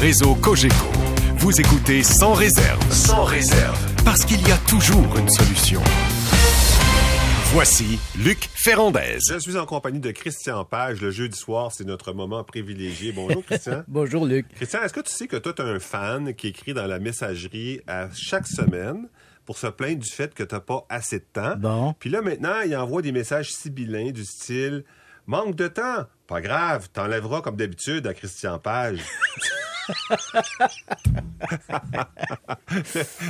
réseau Cogeco. Vous écoutez sans réserve. Sans réserve. Parce qu'il y a toujours une solution. Voici Luc Ferrandez. Je suis en compagnie de Christian Page. Le jeudi soir, c'est notre moment privilégié. Bonjour, Christian. Bonjour, Luc. Christian, est-ce que tu sais que toi, tu as un fan qui écrit dans la messagerie à chaque semaine pour se plaindre du fait que tu n'as pas assez de temps? Non. Puis là, maintenant, il envoie des messages sibyllins du style Manque de temps. Pas grave, t'enlèveras comme d'habitude à Christian Page.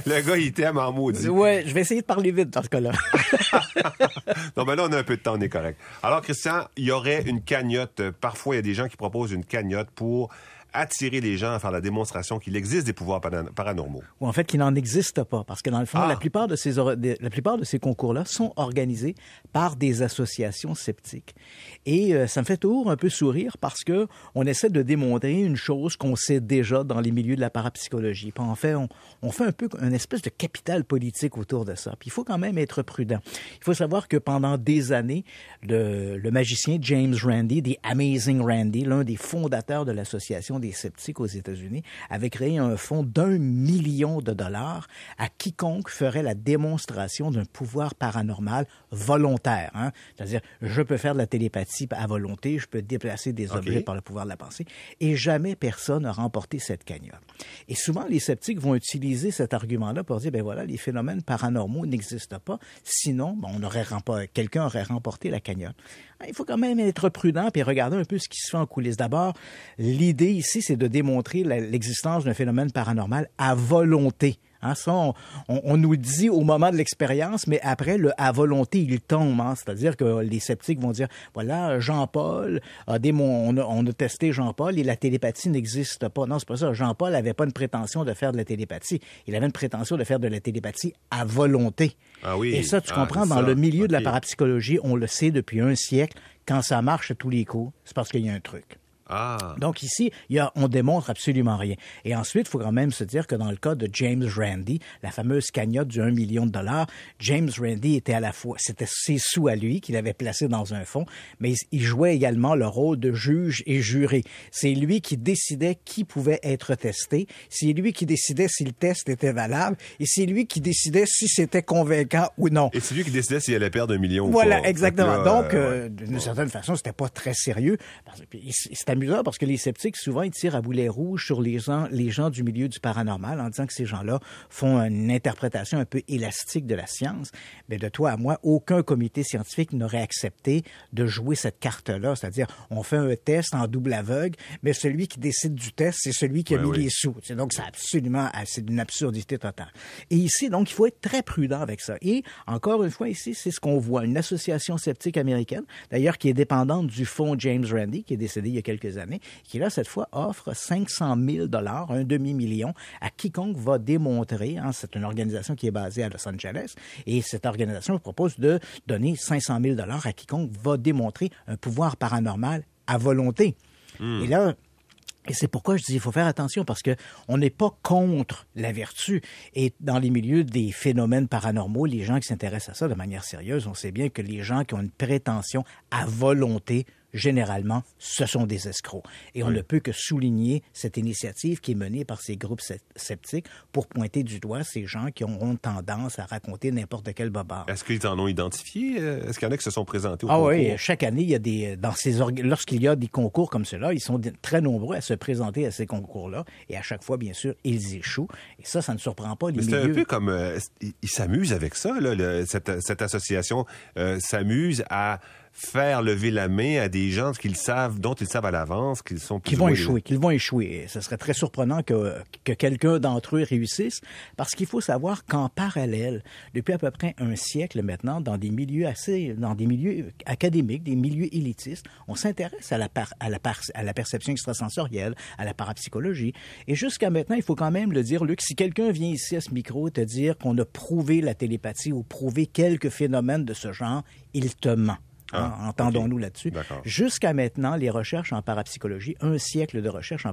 le gars, il t'aime en maudit. Ouais, je vais essayer de parler vite dans ce cas-là. non, mais là, on a un peu de temps, on est correct. Alors, Christian, il y aurait une cagnotte. Parfois, il y a des gens qui proposent une cagnotte pour attirer les gens à faire la démonstration qu'il existe des pouvoirs paranormaux. Ou en fait qu'il n'en existe pas, parce que dans le fond, la ah. plupart de ces, la plupart de ces concours-là sont organisés par des associations sceptiques. Et euh, ça me fait toujours un peu sourire parce que on essaie de démontrer une chose qu'on sait déjà dans les milieux de la parapsychologie. Puis en fait, on, fait un peu une espèce de capital politique autour de ça. Puis il faut quand même être prudent. Il faut savoir que pendant des années, le, magicien James Randi, des Amazing Randy, l'un des fondateurs de l'association des sceptiques aux États-Unis avait créé un fonds d'un million de dollars à quiconque ferait la démonstration d'un pouvoir paranormal volontaire. Hein. C'est-à-dire, je peux faire de la télépathie à volonté, je peux déplacer des objets par le pouvoir de la pensée, et jamais personne n'a remporté cette cagnotte. Et souvent, les sceptiques vont utiliser cet argument-là pour dire, ben voilà, les phénomènes paranormaux n'existent pas, sinon, ben, on aurait remporté, quelqu'un aurait remporté la cagnotte. Il faut quand même être prudent et regarder un peu ce qui se fait en coulisses. D'abord, l'idée c'est de démontrer l'existence d'un phénomène paranormal à volonté. Hein. ça, on, nous dit au moment de l'expérience, mais après, le à volonté, il tombe. Hein. C'est-à-dire que les sceptiques vont dire, voilà, Jean-Paul, on, a, on a testé Jean-Paul et la télépathie n'existe pas. Non, c'est pas ça. Jean-Paul n'avait pas une prétention de faire de la télépathie. Il avait une prétention de faire de la télépathie à volonté. Ah oui, et ça, tu ah, comprends, dans le milieu de la parapsychologie, on le sait depuis un siècle, quand ça marche à tous les coups, c'est parce qu'il y a un truc. Ah. Donc ici, il y on démontre absolument rien. Et ensuite, il faut quand même se dire que dans le cas de James Randi, la fameuse cagnotte du 1 million de dollars, James Randi était à la fois, c'était ses sous à lui qu'il avait placé dans un fonds, mais il jouait également le rôle de juge et juré. C'est lui qui décidait qui pouvait être testé, c'est lui qui décidait si le test était valable, et c'est lui qui décidait si c'était convaincant ou non. Et c'est lui qui décidait s'il allait perdre un million voilà, ou pas. Voilà, exactement. Donc, euh, d'une certaine façon, c'était pas très sérieux parce que les sceptiques, souvent, ils tirent à boulet rouge sur les gens, les gens du milieu du paranormal en disant que ces gens-là font une interprétation un peu élastique de la science. Mais de toi à moi, aucun comité scientifique n'aurait accepté de jouer cette carte-là. C'est-à-dire, on fait un test en double aveugle, mais celui qui décide du test, c'est celui qui a mis les sous. donc, c'est absolument, ah, c'est d'une absurdité totale. Et ici, donc, il faut être très prudent avec ça. Et encore une fois, ici, c'est ce qu'on voit. Une association sceptique américaine, d'ailleurs, qui est dépendante du fonds James Randi, qui est décédé il y a quelques années, qui là, cette fois, offre 500 000 dollars, un demi-million, à quiconque va démontrer, hein, c'est une organisation qui est basée à Los Angeles, et cette organisation propose de donner 500 000 dollars à quiconque va démontrer un pouvoir paranormal à volonté. Hmm. Et là, et c'est pourquoi je dis il faut faire attention parce que on n'est pas contre la vertu et dans les milieux des phénomènes paranormaux, les gens qui s'intéressent à ça de manière sérieuse, on sait bien que les gens qui ont une prétention à volonté généralement, ce sont des escrocs. Et on ne peut que souligner cette initiative qui est menée par ces groupes sceptiques pour pointer du doigt ces gens qui auront tendance à raconter n'importe quel bobard. Est-ce qu'ils en ont identifié? Euh, est-ce qu'il y en a qui se sont présentés au ah oui, chaque année, il y a des, lorsqu'il y a des concours comme cela, ils sont très nombreux à se présenter à ces concours-là. Et à chaque fois, bien sûr, ils échouent. Et ça, ça ne surprend pas les C'est un peu comme, euh, ils s'amusent avec ça, là, cette, association euh, s'amuse à faire lever la main à des gens qu'ils savent, dont ils savent à l'avance qu'ils sont qui vont échouer, qu'ils vont échouer. Ce serait très surprenant que, que quelqu'un d'entre eux réussisse, parce qu'il faut savoir qu'en parallèle, depuis à peu près un siècle maintenant, dans des milieux assez, dans des milieux académiques, des milieux élitistes, on s'intéresse à la à la perception extrasensorielle, à la parapsychologie, et jusqu'à maintenant, il faut quand même le dire, Luc, si quelqu'un vient ici à ce micro te dire qu'on a prouvé la télépathie ou prouvé quelques phénomènes de ce genre, il te ment. Ah, entendons-nous là-dessus. Jusqu'à maintenant, les recherches en parapsychologie, un siècle de recherches en,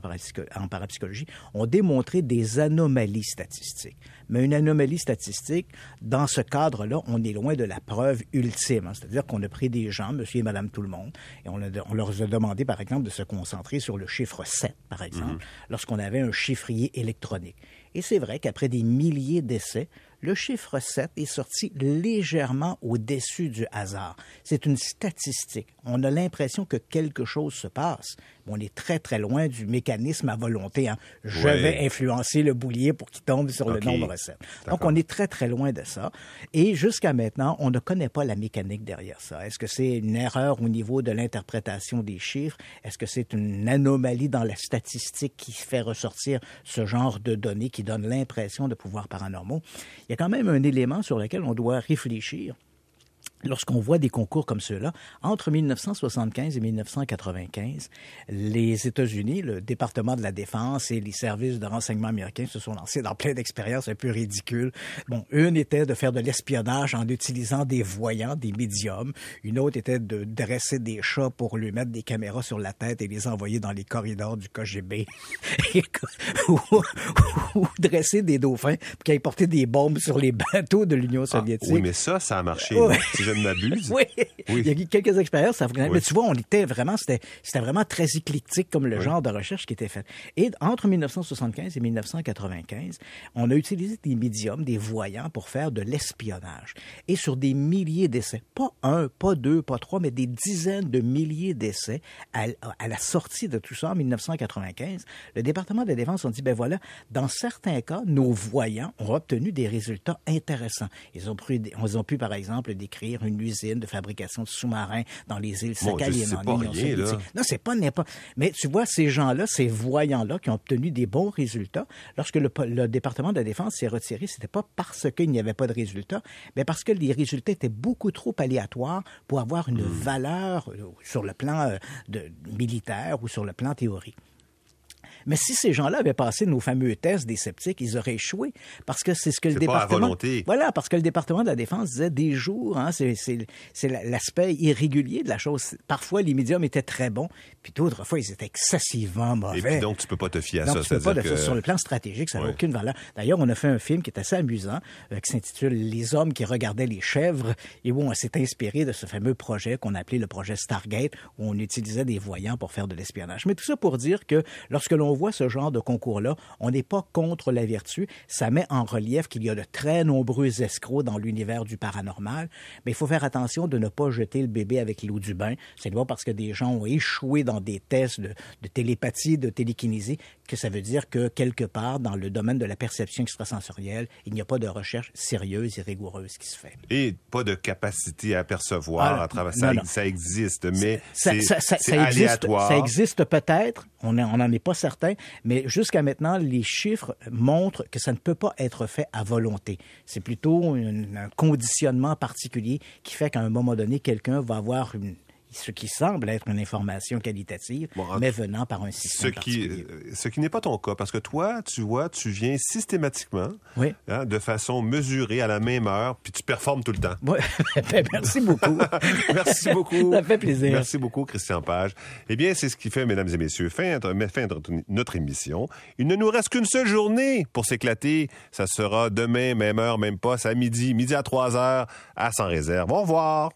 parapsychologie, ont démontré des anomalies statistiques. Mais une anomalie statistique, dans ce cadre-là, on est loin de la preuve ultime. Hein. C'est-à-dire qu'on a pris des gens, monsieur et madame tout le monde, et on, leur a demandé, par exemple, de se concentrer sur le chiffre 7, par exemple, mhm. lorsqu'on avait un chiffrier électronique. Et c'est vrai qu'après des milliers d'essais, le chiffre 7 est sorti légèrement au-dessus du hasard. C'est une statistique. On a l'impression que quelque chose se passe. On est très, très loin du mécanisme à volonté. Hein. Je vais influencer le boulier pour qu'il tombe sur le nombre 7. Donc, on est très, très loin de ça. Et jusqu'à maintenant, on ne connaît pas la mécanique derrière ça. Est-ce que c'est une erreur au niveau de l'interprétation des chiffres? Est-ce que c'est une anomalie dans la statistique qui fait ressortir ce genre de données qui donne l'impression de pouvoirs paranormaux? il y a quand même un élément sur lequel on doit réfléchir. Lorsqu'on voit des concours comme ceux-là, entre 1975 et 1995, les États-Unis, le département de la défense et les services de renseignement américains se sont lancés dans plein d'expériences un peu ridicules. Bon, une était de faire de l'espionnage en utilisant des voyants, des médiums. Une autre était de dresser des chats pour lui mettre des caméras sur la tête et les envoyer dans les corridors du KGB. ou, dresser des dauphins qui aient porté des bombes sur les bateaux de l'Union ah, soviétique. oui, mais ça, ça a marché. Euh, oui. Il y a quelques expériences Mais tu vois, on était vraiment, c'était, c'était vraiment très éclectique comme le genre de recherche qui était faite. Et entre 1975 et 1995, on a utilisé des médiums, des voyants pour faire de l'espionnage. Et sur des milliers d'essais, pas un, pas deux, pas trois, mais des dizaines de milliers d'essais à, la sortie de tout ça en 1995, le département de la défense a dit, ben voilà, dans certains cas, nos voyants ont obtenu des résultats intéressants. Ils ont ils ont pu par exemple décrire une usine de fabrication de sous-marins dans les îles Sakhalin Non, c'est pas n'importe. Mais tu vois, ces gens-là, ces voyants-là, qui ont obtenu des bons résultats, lorsque le, département de la défense s'est retiré, c'était pas parce qu'il n'y avait pas de résultats, mais parce que les résultats étaient beaucoup trop aléatoires pour avoir une hmm. valeur euh, sur le plan euh, militaire ou sur le plan théorique. Mais si ces gens-là avaient passé nos fameux tests des sceptiques, ils auraient échoué parce que c'est ce que le département. Pas volonté. Voilà, parce que le département de la défense disait des jours. Hein, c'est l'aspect irrégulier de la chose. Parfois, les médiums étaient très bons, puis d'autres fois, ils étaient excessivement mauvais. Et puis donc, tu peux pas te fier à ça. Tu peux pas Sur le plan stratégique, ça n'a aucune valeur. D'ailleurs, on a fait un film qui est assez amusant, euh, qui s'intitule Les hommes qui regardaient les chèvres, et où on s'est inspiré de ce fameux projet qu'on appelait le projet Stargate, où on utilisait des voyants pour faire de l'espionnage. Mais tout ça pour dire que lorsque l'on on voit ce genre de concours-là, on n'est pas contre la vertu. Ça met en relief qu'il y a de très nombreux escrocs dans l'univers du paranormal, mais il faut faire attention de ne pas jeter le bébé avec l'eau du bain. C'est pas parce que des gens ont échoué dans des tests de, télépathie, de télékinésie, que ça veut dire que quelque part, dans le domaine de la perception extrasensorielle, il n'y a pas de recherche sérieuse et rigoureuse qui se fait. Et pas de capacité à percevoir ah, à travers ça, ça existe, mais c'est aléatoire. Ça existe peut-être, on n'en est pas certain mais jusqu'à maintenant, les chiffres montrent que ça ne peut pas être fait à volonté. C'est plutôt un conditionnement particulier qui fait qu'à un moment donné, quelqu'un va avoir une ce qui semble être une information qualitative, mais venant par un système. Ce qui, euh, ce qui n'est pas ton cas, parce que toi, tu vois, tu viens systématiquement, hein, de façon mesurée, à la même heure, puis tu performes tout le temps. Ben, merci beaucoup. merci beaucoup. Ça fait plaisir. Merci beaucoup, Christian Page. Eh bien, c'est ce qui fait, mesdames et messieurs, fin, fin de notre émission. Il ne nous reste qu'une seule journée pour s'éclater. Ça sera demain, même heure, même poste, à midi, midi à 3 heures, à Sans Réserve. Au revoir.